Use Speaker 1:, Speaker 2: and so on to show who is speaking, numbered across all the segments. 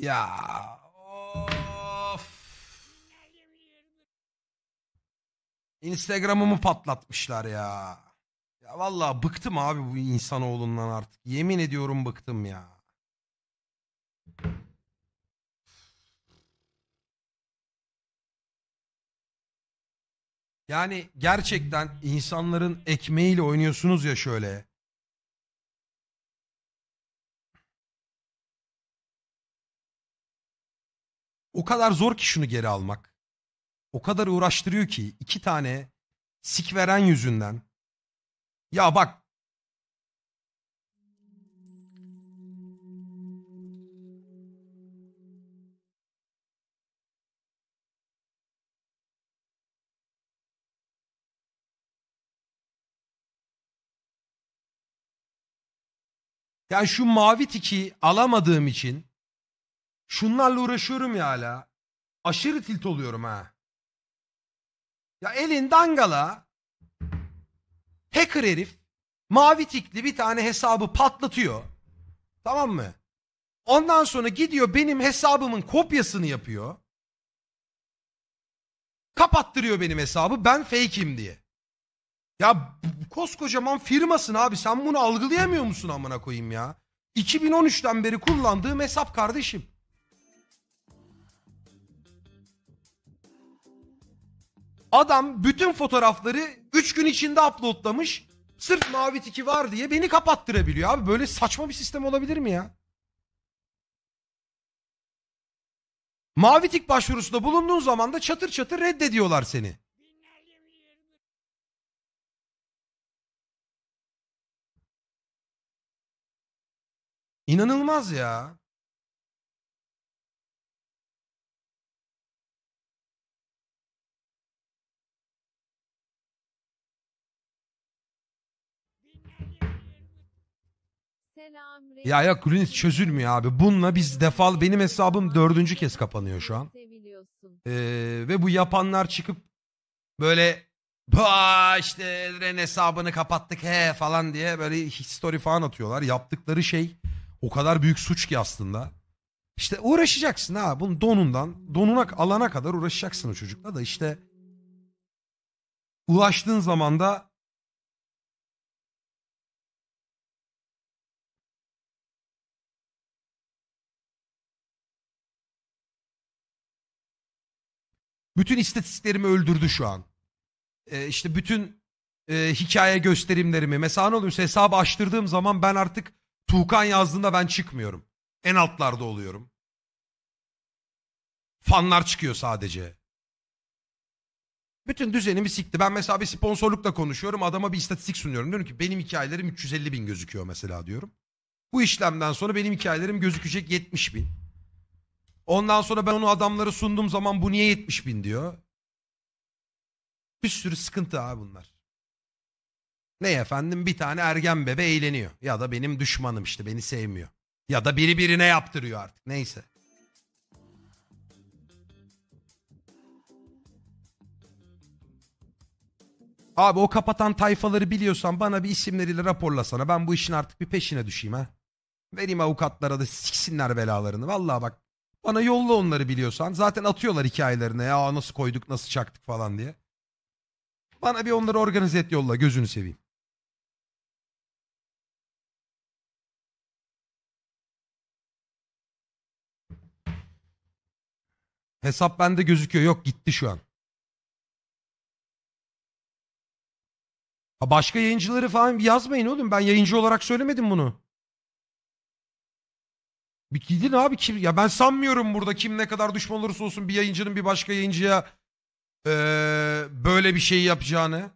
Speaker 1: Ya of. Instagram'ımı patlatmışlar ya. Ya vallahi bıktım abi bu insanoğlundan artık. Yemin ediyorum bıktım ya. Yani gerçekten insanların ekmeğiyle oynuyorsunuz ya şöyle. O kadar zor ki şunu geri almak. O kadar uğraştırıyor ki iki tane sik veren yüzünden. Ya bak Yani şu mavi tiki alamadığım için Şunlarla uğraşıyorum ya hala. Aşırı tilt oluyorum ha. Ya elin dangala hacker herif mavi tikli bir tane hesabı patlatıyor. Tamam mı? Ondan sonra gidiyor benim hesabımın kopyasını yapıyor. Kapattırıyor benim hesabı ben fake'im diye. Ya koskocaman firmasın abi sen bunu algılayamıyor musun amına koyayım ya? 2013'ten beri kullandığım hesap kardeşim. Adam bütün fotoğrafları 3 gün içinde uploadlamış. Sırf mavi tiki var diye beni kapattırabiliyor abi. Böyle saçma bir sistem olabilir mi ya? Mavi tik başvurusunda bulunduğun zaman da çatır çatır reddediyorlar seni. İnanılmaz ya. Ya ya Kuliniz çözülmüyor abi. Bununla biz defal benim hesabım dördüncü kez kapanıyor şu an. Ee, ve bu yapanlar çıkıp böyle işte Ren hesabını kapattık he falan diye böyle story falan atıyorlar. Yaptıkları şey o kadar büyük suç ki aslında. İşte uğraşacaksın ha bunun donundan donuna alana kadar uğraşacaksın o çocukla da işte ulaştığın zaman da Bütün istatistiklerimi öldürdü şu an. Ee, işte bütün e, hikaye gösterimlerimi. Mesela ne oluyorsa hesabı açtırdığım zaman ben artık Tuğkan yazdığında ben çıkmıyorum. En altlarda oluyorum. Fanlar çıkıyor sadece. Bütün düzenimi sikti. Ben mesela bir sponsorlukla konuşuyorum. Adama bir istatistik sunuyorum. Diyorum ki benim hikayelerim 350 bin gözüküyor mesela diyorum. Bu işlemden sonra benim hikayelerim gözükecek 70 bin. Ondan sonra ben onu adamları sunduğum zaman bu niye 70 bin diyor. Bir sürü sıkıntı abi bunlar. Ne efendim bir tane ergen bebe eğleniyor. Ya da benim düşmanım işte beni sevmiyor. Ya da biri birine yaptırıyor artık neyse. Abi o kapatan tayfaları biliyorsan bana bir isimleriyle raporlasana. Ben bu işin artık bir peşine düşeyim ha. Vereyim avukatlara da siksinler belalarını. Vallahi bak bana yolla onları biliyorsan. Zaten atıyorlar hikayelerine ya nasıl koyduk nasıl çaktık falan diye. Bana bir onları organize et yolla gözünü seveyim. Hesap bende gözüküyor. Yok gitti şu an. Ha başka yayıncıları falan yazmayın oğlum. Ben yayıncı olarak söylemedim bunu. Bir gidin abi kim ya ben sanmıyorum burada kim ne kadar düşman olursa olsun bir yayıncının bir başka yayıncıya eee, böyle bir şey yapacağını.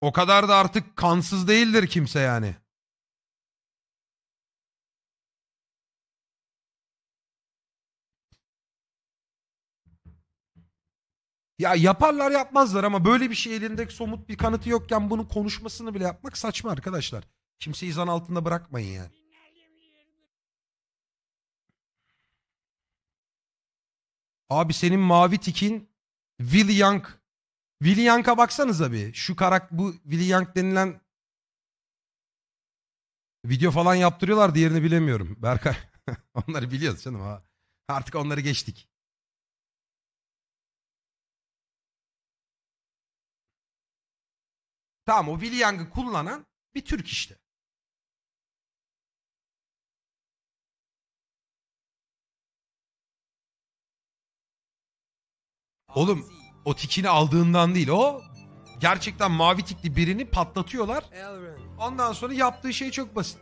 Speaker 1: O kadar da artık kansız değildir kimse yani. Ya yaparlar yapmazlar ama böyle bir şey elindeki somut bir kanıtı yokken bunun konuşmasını bile yapmak saçma arkadaşlar. Kimseyi zan altında bırakmayın yani. Abi senin mavi tikin Will Young. Will Young'a baksanıza bir. Şu karak bu Will Young denilen video falan yaptırıyorlar diğerini bilemiyorum. Berkay onları biliyoruz canım ha. Artık onları geçtik. Tamam o Will Young'ı kullanan bir Türk işte. Oğlum o tikini aldığından değil o gerçekten mavi tikli birini patlatıyorlar. Ondan sonra yaptığı şey çok basit.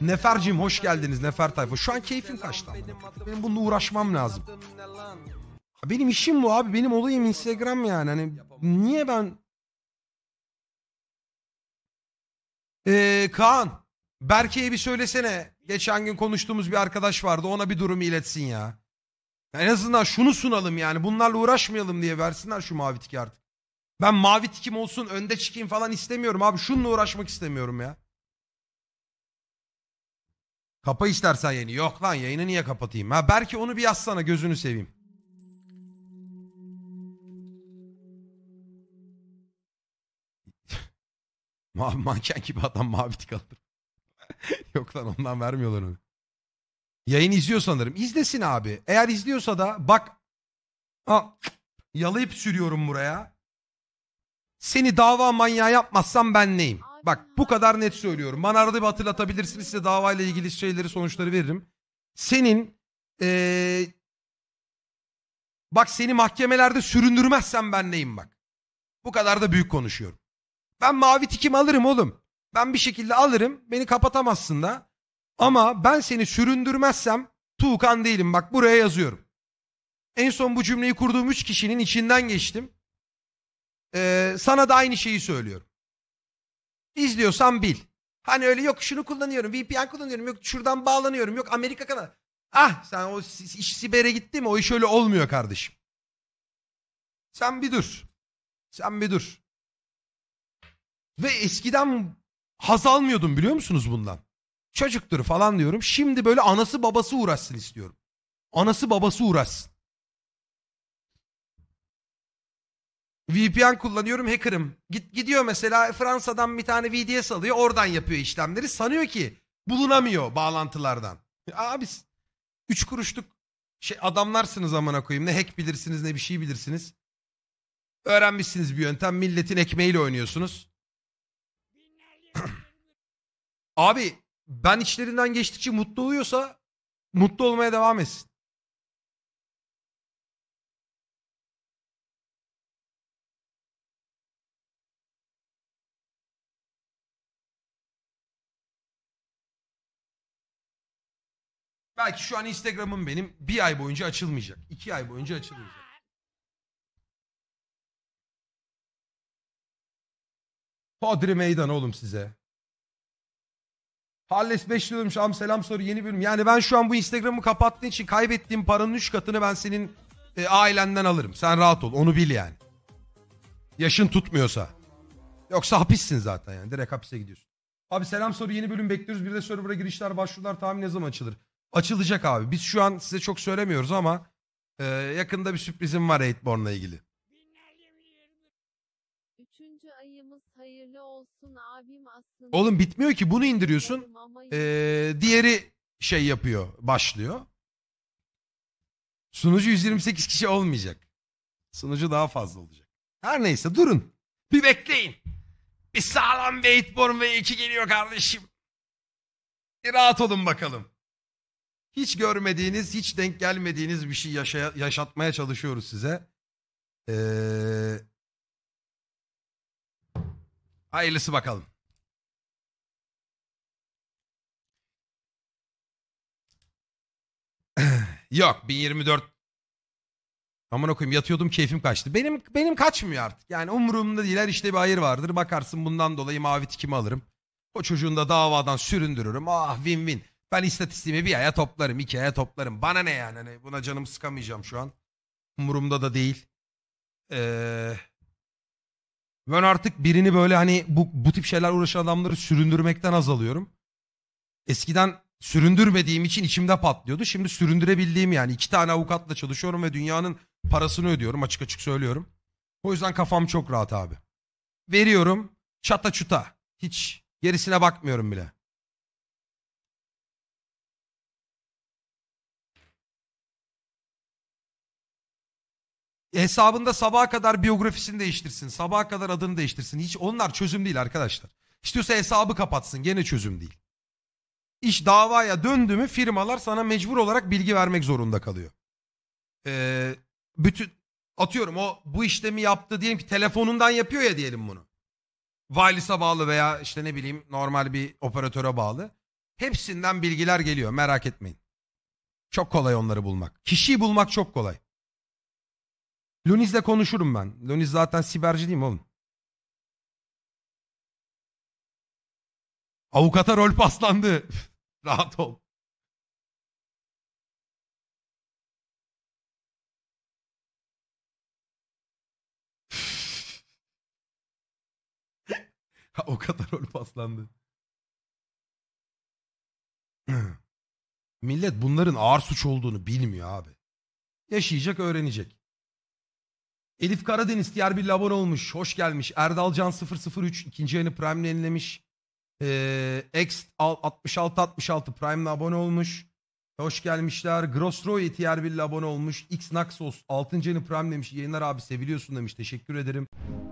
Speaker 1: Nefer'cim hoş geldiniz Nefer Tayfa. Şu an keyfim kaçtı. Benim bununla uğraşmam lazım. Benim işim bu abi. Benim olayım Instagram yani. Hani niye ben... Ee, Kaan. Berke'ye bir söylesene. Geçen gün konuştuğumuz bir arkadaş vardı. Ona bir durumu iletsin ya. En azından şunu sunalım yani bunlarla uğraşmayalım diye versinler şu mavi tiki artık. Ben mavi tikim olsun önde çıkayım falan istemiyorum abi. Şununla uğraşmak istemiyorum ya. Kapa istersen yayını. Yok lan yayını niye kapatayım? Ha belki onu bir yazsana gözünü seveyim. Ma manken gibi adam mavi tik alır. Yok lan ondan vermiyorlar onu. Yayın izliyor sanırım. İzlesin abi. Eğer izliyorsa da bak Aa, yalayıp sürüyorum buraya. Seni dava manyağı yapmazsam ben neyim? Bak bu kadar net söylüyorum. Bana arada bir hatırlatabilirsiniz size davayla ilgili şeyleri sonuçları veririm. Senin ee, bak seni mahkemelerde süründürmezsem ben neyim bak. Bu kadar da büyük konuşuyorum. Ben mavi tikimi alırım oğlum. Ben bir şekilde alırım. Beni kapatamazsın da. Ama ben seni süründürmezsem Tuğkan değilim. Bak buraya yazıyorum. En son bu cümleyi kurduğum üç kişinin içinden geçtim. Ee, sana da aynı şeyi söylüyorum. İzliyorsan bil. Hani öyle yok şunu kullanıyorum, VPN kullanıyorum, yok şuradan bağlanıyorum, yok Amerika kadar. Ah sen o iş Siber'e gitti mi o iş öyle olmuyor kardeşim. Sen bir dur. Sen bir dur. Ve eskiden haz almıyordum biliyor musunuz bundan? Çocuktur falan diyorum. Şimdi böyle anası babası uğraşsın istiyorum. Anası babası uğraşsın. VPN kullanıyorum hacker'ım. Git, gidiyor mesela Fransa'dan bir tane VDS alıyor oradan yapıyor işlemleri. Sanıyor ki bulunamıyor bağlantılardan. Abi üç kuruşluk şey adamlarsınız amına koyayım. Ne hack bilirsiniz ne bir şey bilirsiniz. Öğrenmişsiniz bir yöntem. Milletin ekmeğiyle oynuyorsunuz. Abi ben içlerinden geçtikçe mutlu oluyorsa mutlu olmaya devam etsin. Belki şu an Instagram'ım benim bir ay boyunca açılmayacak. iki ay boyunca açılmayacak. Padre meydan oğlum size. Halles 5 lira demiş. Am selam soru yeni bölüm. Yani ben şu an bu Instagram'ı kapattığın için kaybettiğim paranın 3 katını ben senin e, ailenden alırım. Sen rahat ol. Onu bil yani. Yaşın tutmuyorsa. Yoksa hapissin zaten yani. Direkt hapise gidiyorsun. Abi selam soru yeni bölüm bekliyoruz. Bir de server'a girişler başvurular tahmin ne zaman açılır? Açılacak abi. Biz şu an size çok söylemiyoruz ama e, yakında bir sürprizim var Eightborn'la ilgili. Hayırlı olsun abim aslında. Oğlum bitmiyor ki bunu indiriyorsun. Ee, diğeri şey yapıyor başlıyor. Sunucu 128 kişi olmayacak. Sunucu daha fazla olacak. Her neyse durun. Bir bekleyin. Bir sağlam Weightborn ve iki geliyor kardeşim. Bir rahat olun bakalım. Hiç görmediğiniz, hiç denk gelmediğiniz bir şey yaşa yaşatmaya çalışıyoruz size. Ee, Hayırlısı bakalım. Yok 1024 Aman okuyayım yatıyordum keyfim kaçtı. Benim benim kaçmıyor artık. Yani umurumda değil her işte bir hayır vardır. Bakarsın bundan dolayı mavi tikimi alırım. O çocuğun da davadan süründürürüm. Ah win win. Ben istatistiğimi bir aya toplarım, iki aya toplarım. Bana ne yani? Hani buna canımı sıkamayacağım şu an. Umurumda da değil. Eee... Ben artık birini böyle hani bu, bu tip şeyler uğraşan adamları süründürmekten azalıyorum. Eskiden süründürmediğim için içimde patlıyordu. Şimdi süründürebildiğim yani iki tane avukatla çalışıyorum ve dünyanın parasını ödüyorum açık açık söylüyorum. O yüzden kafam çok rahat abi. Veriyorum çata çuta hiç gerisine bakmıyorum bile. hesabında sabaha kadar biyografisini değiştirsin. Sabaha kadar adını değiştirsin. Hiç onlar çözüm değil arkadaşlar. İstiyorsa hesabı kapatsın gene çözüm değil. İş davaya döndü mü firmalar sana mecbur olarak bilgi vermek zorunda kalıyor. Ee, bütün atıyorum o bu işlemi yaptı diyelim ki telefonundan yapıyor ya diyelim bunu. Wireless'a bağlı veya işte ne bileyim normal bir operatöre bağlı. Hepsinden bilgiler geliyor merak etmeyin. Çok kolay onları bulmak. Kişiyi bulmak çok kolay. Luniz'le konuşurum ben. Luniz zaten siberci değil mi oğlum? Avukata rol paslandı. Rahat ol. o kadar rol paslandı. Millet bunların ağır suç olduğunu bilmiyor abi. Yaşayacak öğrenecek. Elif Karadeniz diğer bir abone olmuş. Hoş gelmiş. Erdalcan 003 ikinci yayını Prime'le yenilemiş. Ee, X 6666 Prime'le abone olmuş. Hoş gelmişler. Grossroy tier bir abone olmuş. X Naxos 6. yayını Prime demiş. Yayınlar abi seviliyorsun demiş. Teşekkür ederim.